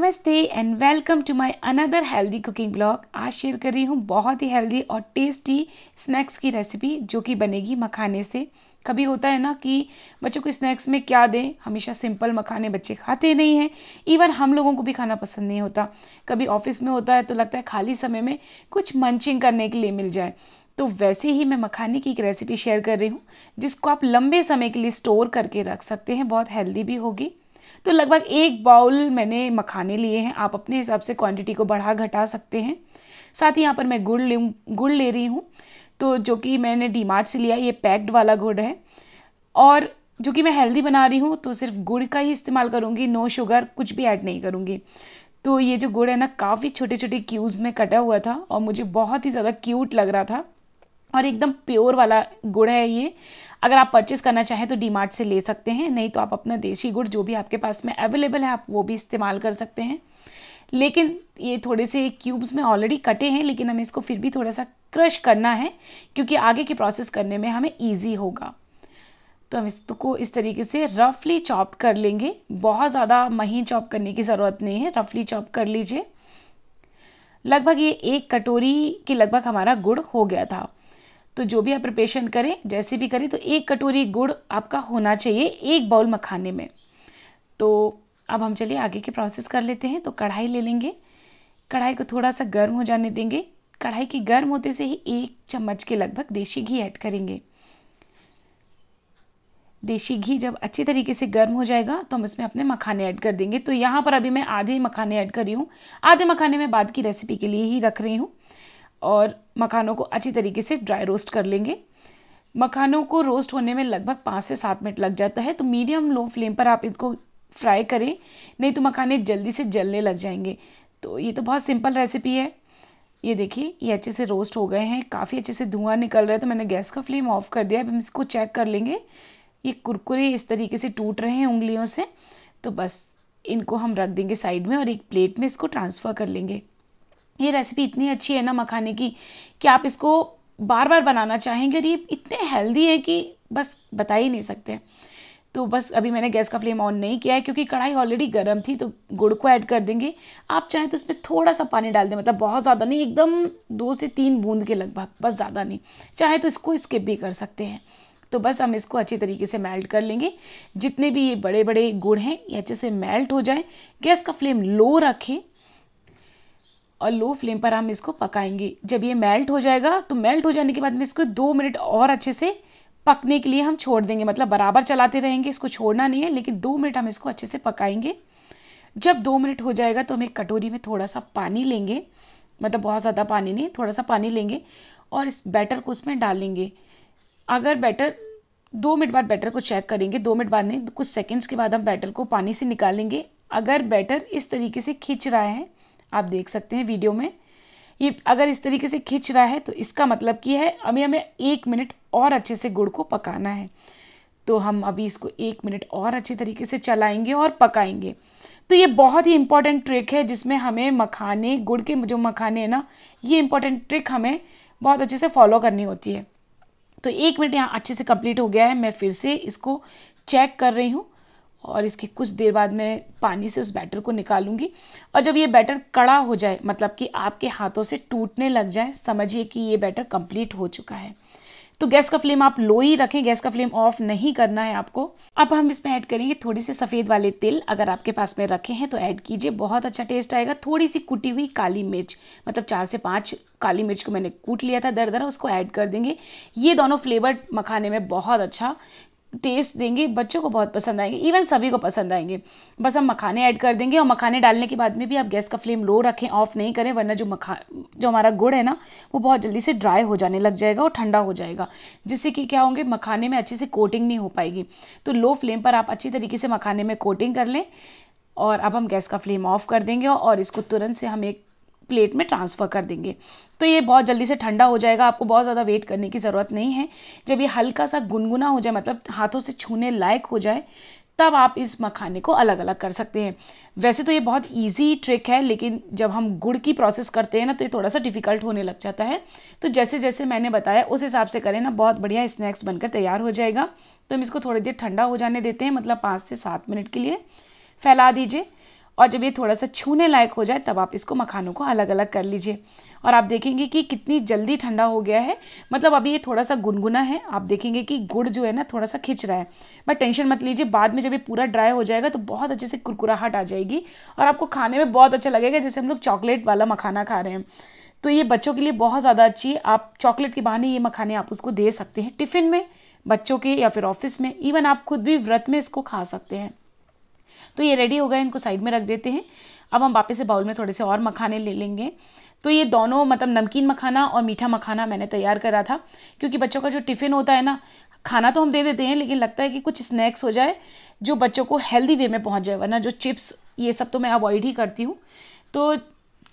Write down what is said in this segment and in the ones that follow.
नमस्ते and welcome to my another healthy cooking blog आज share कर रही हूँ बहुत ही हेल्दी और टेस्टी स्नैक्स की रेसिपी जो कि बनेगी मखाने से कभी होता है ना कि बच्चों को स्नैक्स में क्या दें हमेशा सिंपल मखाने बच्चे खाते नहीं हैं इवन हम लोगों को भी खाना पसंद नहीं होता कभी ऑफिस में होता है तो लगता है खाली समय में कुछ मंचिंग करने के लिए मिल जाए तो वैसे ही मैं मखाने की एक रेसिपी शेयर कर रही हूँ जिसको आप लंबे समय के लिए स्टोर करके रख सकते हैं बहुत हेल्दी भी होगी तो लगभग एक बाउल मैंने मखाने लिए हैं आप अपने हिसाब से क्वांटिटी को बढ़ा घटा सकते हैं साथ ही यहाँ पर मैं गुड़ लूँ गुड़ ले रही हूँ तो जो कि मैंने डी मार्ट से लिया ये पैक्ड वाला गुड़ है और जो कि मैं हेल्दी बना रही हूँ तो सिर्फ गुड़ का ही इस्तेमाल करूँगी नो शुगर कुछ भी ऐड नहीं करूँगी तो ये जो गुड़ है ना काफ़ी छोटे छोटे क्यूज़ में कटा हुआ था और मुझे बहुत ही ज़्यादा क्यूट लग रहा था और एकदम प्योर वाला गुड़ है ये अगर आप परचेस करना चाहें तो डी से ले सकते हैं नहीं तो आप अपना देशी गुड़ जो भी आपके पास में अवेलेबल है आप वो भी इस्तेमाल कर सकते हैं लेकिन ये थोड़े से क्यूब्स में ऑलरेडी कटे हैं लेकिन हमें इसको फिर भी थोड़ा सा क्रश करना है क्योंकि आगे के प्रोसेस करने में हमें ईजी होगा तो हम इसको इस तरीके से रफली चॉप कर लेंगे बहुत ज़्यादा महीन चॉप करने की ज़रूरत नहीं है रफली चॉप कर लीजिए लगभग ये एक कटोरी के लगभग हमारा गुड़ हो गया था तो जो भी आप प्रिपेशन करें जैसे भी करें तो एक कटोरी गुड़ आपका होना चाहिए एक बाउल मखाने में तो अब हम चलिए आगे के प्रोसेस कर लेते हैं तो कढ़ाई ले लेंगे कढ़ाई को थोड़ा सा गर्म हो जाने देंगे कढ़ाई के गर्म होते से ही एक चम्मच के लगभग देशी घी ऐड करेंगे देशी घी जब अच्छी तरीके से गर्म हो जाएगा तो हम इसमें अपने मखाने ऐड कर देंगे तो यहाँ पर अभी मैं आधे मखाने ऐड कर रही हूँ आधे मखाने मैं बाद की रेसिपी के लिए ही रख रही हूँ और मखानों को अच्छी तरीके से ड्राई रोस्ट कर लेंगे मखानों को रोस्ट होने में लगभग पाँच से सात मिनट लग जाता है तो मीडियम लो फ्लेम पर आप इसको फ्राई करें नहीं तो मखाने जल्दी से जलने लग जाएंगे तो ये तो बहुत सिंपल रेसिपी है ये देखिए ये अच्छे से रोस्ट हो गए हैं काफ़ी अच्छे से धुआं निकल रहा है तो मैंने गैस का फ्लेम ऑफ कर दिया अब हम इसको चेक कर लेंगे ये कुरकुरे इस तरीके से टूट रहे हैं उंगलियों से तो बस इनको हम रख देंगे साइड में और एक प्लेट में इसको ट्रांसफ़र कर लेंगे ये रेसिपी इतनी अच्छी है ना मखाने की कि आप इसको बार बार बनाना चाहेंगे और ये इतने हेल्दी है कि बस बता ही नहीं सकते तो बस अभी मैंने गैस का फ्लेम ऑन नहीं किया है क्योंकि कढ़ाई ऑलरेडी गर्म थी तो गुड़ को ऐड कर देंगे आप चाहें तो उसमें थोड़ा सा पानी डाल दें मतलब बहुत ज़्यादा नहीं एकदम दो से तीन बूंद के लगभग बस ज़्यादा नहीं चाहे तो इसको स्किप भी कर सकते हैं तो बस हम इसको अच्छी तरीके से मेल्ट कर लेंगे जितने भी ये बड़े बड़े गुड़ हैं ये अच्छे से मेल्ट हो जाए गैस का फ्लेम लो रखें और लो फ्लेम पर हम इसको पकाएंगे जब ये मेल्ट हो जाएगा तो मेल्ट हो जाने के बाद में इसको दो मिनट और अच्छे से पकने के लिए हम छोड़ देंगे मतलब बराबर चलाते रहेंगे इसको छोड़ना नहीं है लेकिन दो मिनट हम इसको अच्छे से पकाएंगे जब दो मिनट हो जाएगा तो हम एक कटोरी में थोड़ा सा पानी लेंगे मतलब बहुत ज़्यादा पानी नहीं थोड़ा सा पानी लेंगे और इस बैटर को उसमें डालेंगे अगर बैटर दो मिनट बाद बैटर को चेक करेंगे दो मिनट बाद नहीं कुछ सेकंड्स के बाद हम बैटर को पानी से निकालेंगे अगर बैटर इस तरीके से खींच रहा है आप देख सकते हैं वीडियो में ये अगर इस तरीके से खींच रहा है तो इसका मतलब कि है अभी हमें एक मिनट और अच्छे से गुड़ को पकाना है तो हम अभी इसको एक मिनट और अच्छे तरीके से चलाएंगे और पकाएंगे तो ये बहुत ही इम्पॉर्टेंट ट्रिक है जिसमें हमें मखाने गुड़ के जो मखाने हैं ना ये इंपॉर्टेंट ट्रिक हमें बहुत अच्छे से फॉलो करनी होती है तो एक मिनट यहाँ अच्छे से कंप्लीट हो गया है मैं फिर से इसको चेक कर रही हूँ और इसके कुछ देर बाद मैं पानी से उस बैटर को निकालूंगी और जब ये बैटर कड़ा हो जाए मतलब कि आपके हाथों से टूटने लग जाए समझिए कि ये बैटर कंप्लीट हो चुका है तो गैस का फ्लेम आप लो ही रखें गैस का फ्लेम ऑफ नहीं करना है आपको अब हम इसमें ऐड करेंगे थोड़े से सफ़ेद वाले तिल अगर आपके पास में रखे हैं तो ऐड कीजिए बहुत अच्छा टेस्ट आएगा थोड़ी सी कुटी हुई काली मिर्च मतलब चार से पाँच काली मिर्च को मैंने कूट लिया था दर दर उसको ऐड कर देंगे ये दोनों फ्लेवर मखाने में बहुत अच्छा टेस्ट देंगे बच्चों को बहुत पसंद आएंगे इवन सभी को पसंद आएंगे बस हम मखाने ऐड कर देंगे और मखाने डालने के बाद में भी आप गैस का फ्लेम लो रखें ऑफ नहीं करें वरना जो मखा जो हमारा गुड़ है ना वो बहुत जल्दी से ड्राई हो जाने लग जाएगा और ठंडा हो जाएगा जिससे कि क्या होंगे मखाने में अच्छे से कोटिंग नहीं हो पाएगी तो लो फ्लेम पर आप अच्छी तरीके से मखाने में कोटिंग कर लें और अब हम गैस का फ्लेम ऑफ कर देंगे और इसको तुरंत से हम एक प्लेट में ट्रांसफ़र कर देंगे तो ये बहुत जल्दी से ठंडा हो जाएगा आपको बहुत ज़्यादा वेट करने की ज़रूरत नहीं है जब ये हल्का सा गुनगुना हो जाए मतलब हाथों से छूने लायक हो जाए तब आप इस मखाने को अलग अलग कर सकते हैं वैसे तो ये बहुत इजी ट्रिक है लेकिन जब हम गुड़ की प्रोसेस करते हैं ना तो ये थोड़ा सा डिफ़िकल्ट होने लग जाता है तो जैसे जैसे मैंने बताया उस हिसाब से करें ना बहुत बढ़िया स्नैक्स बनकर तैयार हो जाएगा तो हम इसको थोड़ी देर ठंडा हो जाने देते हैं मतलब पाँच से सात मिनट के लिए फैला दीजिए और जब ये थोड़ा सा छूने लायक हो जाए तब आप इसको मखानों को अलग अलग कर लीजिए और आप देखेंगे कि कितनी जल्दी ठंडा हो गया है मतलब अभी ये थोड़ा सा गुनगुना है आप देखेंगे कि गुड़ जो है ना थोड़ा सा खिंच रहा है बट टेंशन मत लीजिए बाद में जब ये पूरा ड्राई हो जाएगा तो बहुत अच्छे से कुरकुराहट आ जाएगी और आपको खाने में बहुत अच्छा लगेगा जैसे हम लोग चॉकलेट वाला मखाना खा रहे हैं तो ये बच्चों के लिए बहुत ज़्यादा अच्छी है आप चॉकलेट के बहाने ये मखाने आप उसको दे सकते हैं टिफ़िन में बच्चों के या फिर ऑफिस में इवन आप खुद भी व्रत में इसको खा सकते हैं तो ये रेडी हो गए इनको साइड में रख देते हैं अब हम वापस से बाउल में थोड़े से और मखाने ले लेंगे तो ये दोनों मतलब नमकीन मखाना और मीठा मखाना मैंने तैयार करा था क्योंकि बच्चों का जो टिफ़िन होता है ना खाना तो हम दे देते हैं लेकिन लगता है कि कुछ स्नैक्स हो जाए जो बच्चों को हेल्दी वे में पहुंच जाए वरना जो चिप्स ये सब तो मैं अवॉइड ही करती हूँ तो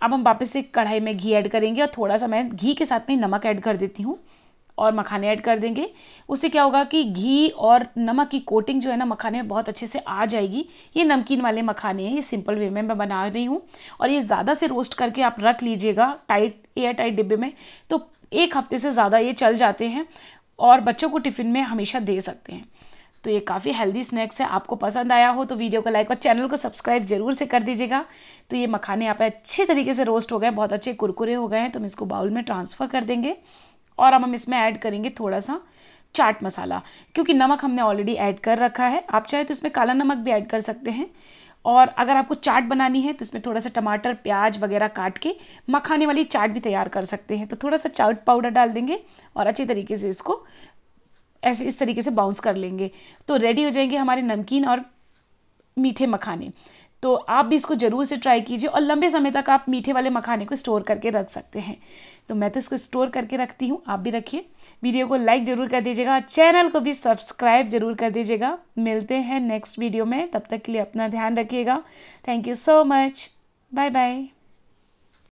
अब हम वापस से कढ़ाई में घी ऐड करेंगे और थोड़ा सा मैं घी के साथ में नमक ऐड कर देती हूँ और मखाने ऐड कर देंगे उससे क्या होगा कि घी और नमक की कोटिंग जो है ना मखाने में बहुत अच्छे से आ जाएगी ये नमकीन वाले मखाने हैं ये सिंपल वे में मैं बना रही हूँ और ये ज़्यादा से रोस्ट करके आप रख लीजिएगा टाइट एयर टाइट डिब्बे में तो एक हफ्ते से ज़्यादा ये चल जाते हैं और बच्चों को टिफ़िन में हमेशा दे सकते हैं तो ये काफ़ी हेल्दी स्नैक्स है आपको पसंद आया हो तो वीडियो को लाइक और चैनल को सब्सक्राइब जरूर से कर दीजिएगा तो ये मखाने यहाँ पर अच्छे तरीके से रोस्ट हो गए बहुत अच्छे कुरकुरे हो गए हैं तो हम इसको बाउल में ट्रांसफ़र कर देंगे और अब हम इसमें ऐड करेंगे थोड़ा सा चाट मसाला क्योंकि नमक हमने ऑलरेडी ऐड कर रखा है आप चाहे तो इसमें काला नमक भी ऐड कर सकते हैं और अगर आपको चाट बनानी है तो इसमें थोड़ा सा टमाटर प्याज वगैरह काट के मखाने वाली चाट भी तैयार कर सकते हैं तो थोड़ा सा चाट पाउडर डाल देंगे और अच्छे तरीके से इसको ऐसे इस तरीके से बाउंस कर लेंगे तो रेडी हो जाएंगे हमारे नमकीन और मीठे मखाने तो आप भी इसको ज़रूर से ट्राई कीजिए और लंबे समय तक आप मीठे वाले मखाने को स्टोर करके रख सकते हैं तो मैं तो इसको स्टोर करके रखती हूँ आप भी रखिए वीडियो को लाइक ज़रूर कर दीजिएगा चैनल को भी सब्सक्राइब ज़रूर कर दीजिएगा मिलते हैं नेक्स्ट वीडियो में तब तक के लिए अपना ध्यान रखिएगा thank you so much bye bye